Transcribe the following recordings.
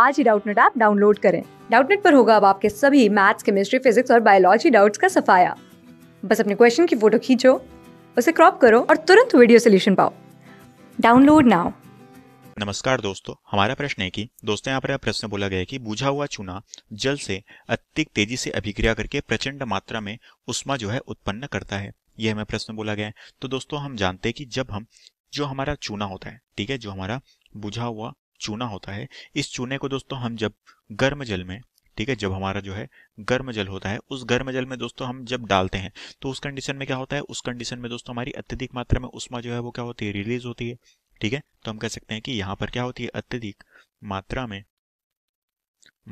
आज ही Doubtnut app download करें डाउटनेट पर होगा अब आपके सभी मैथ्स केमिस्ट्री फिजिक्स और बायोलॉजी डाउट्स का सफाया बस अपने क्वेश्चन की फोटो खींचो उसे क्रॉप करो और तुरंत वीडियो सोल्यूशन पाओ डाउनलोड नाउ नमस्कार दोस्तों हमारा प्रश्न है कि दोस्तों यहाँ पर प्रश्न बोला गया है कि बुझा हुआ चूना जल से अत्यधिक तेजी से अभिक्रिया करके प्रचंड मात्रा में उष्मा जो है उत्पन्न करता है यह हमें प्रश्न बोला गया है तो दोस्तों हम जानते हैं कि जब हम जो हमारा चूना होता है ठीक है जो हमारा बुझा हुआ चूना होता है इस चूने को दोस्तों हम जब गर्म जल में ठीक है जब हमारा जो है गर्म जल होता है उस गर्म जल में दोस्तों हम जब डालते हैं तो उस कंडीशन में क्या होता है उस कंडीशन में दोस्तों हमारी अत्यधिक मात्रा में उष्मा जो है वो क्या होती है रिलीज होती है ठीक है तो हम कह सकते हैं कि यहाँ पर क्या होती है अत्यधिक मात्रा में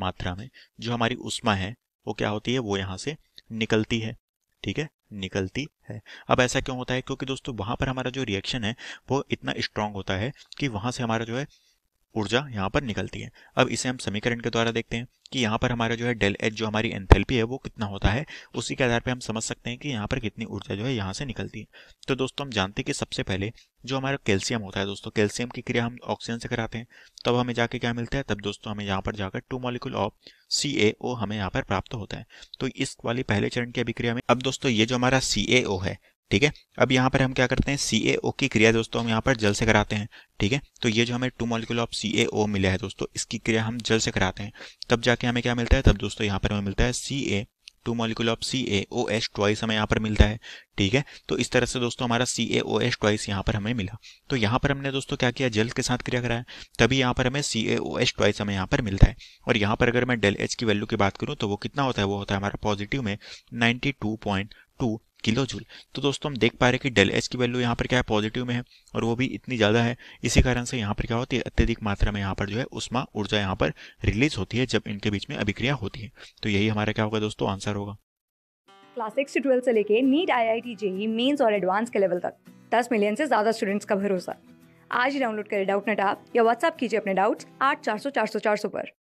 मात्रा में जो हमारी उष्मा है वो क्या होती है वो यहाँ से निकलती है ठीक है निकलती है अब ऐसा क्यों होता है क्योंकि दोस्तों वहां पर हमारा जो रिएक्शन है वो इतना स्ट्रांग होता है कि वहां से हमारा जो है ऊर्जा यहाँ पर निकलती है अब इसे हम समीकरण के द्वारा देखते हैं कि यहाँ पर हमारा जो है डेल एच जो हमारी एंथेल्पी है वो कितना होता है उसी के आधार पर हम समझ सकते हैं कि यहाँ पर कितनी ऊर्जा जो है यहाँ से निकलती है तो दोस्तों हम जानते हैं कि सबसे पहले जो हमारा कैल्शियम होता है दोस्तों कैल्शियम की क्रिया हम ऑक्सीजन से कराते हैं तब हमें जाके क्या मिलता है तब दोस्तों हमें यहाँ पर जाकर two molecule of C A हमें यहाँ पर प्राप्त होता है तो इस वाली पहले चरण की अभिक्रिया में अब दोस्तों ये जो हमारा सी है ठीक है अब यहाँ पर हम क्या करते हैं सी ए ओ की क्रिया दोस्तों हम यहाँ पर जल से कराते हैं ठीक है तो ये जो हमें टू मॉलिक्यूल ऑफ सी मिला है दोस्तों इसकी क्रिया हम जल से कराते हैं तब जाके हमें क्या मिलता है तब दोस्तों यहाँ पर हमें मिलता है C A two molecule of C A O H twice हमें यहाँ पर मिलता है ठीक है तो इस तरह से दोस्तों हमारा सी ए ओ एच ट्वाइस यहाँ पर हमें मिला तो यहाँ पर हमने दोस्तों क्या किया जल के साथ क्रिया कराया तभी यहाँ पर हमें सी ए ओ एच ट्वाइस हमें यहाँ पर मिलता है और यहाँ पर अगर मैं डेल एच की वैल्यू की बात करूँ तो वो कितना होता है वो होता है हमारा पॉजिटिव में ninety two point two kilo joule तो दोस्तों हम देख पा रहे हैं कि डेल एच की वैल्यू यहाँ पर क्या है पॉजिटिव में है और वो भी इतनी ज़्यादा है इसी कारण से यहाँ पर क्या होती है अत्यधिक मात्रा में यहाँ पर जो है उष्मा ऊर्जा यहाँ पर रिलीज होती है जब इनके बीच में अभिक्रिया होती है तो यही हमारा क्या होगा दोस्तों आंसर होगा क्लास सिक्स से ट्वेल्थ से लेके NEET I I T JEE mains और एडवांस के लेवल तक दस मिलियन से ज़्यादा स्टूडेंट्स का भरोसा आज ही डाउनलोड करें डाउट नेट आप या व्हाट्सअप कीजिए अपने डाउट्स आठ चार सौ चार सौ चार सौ पर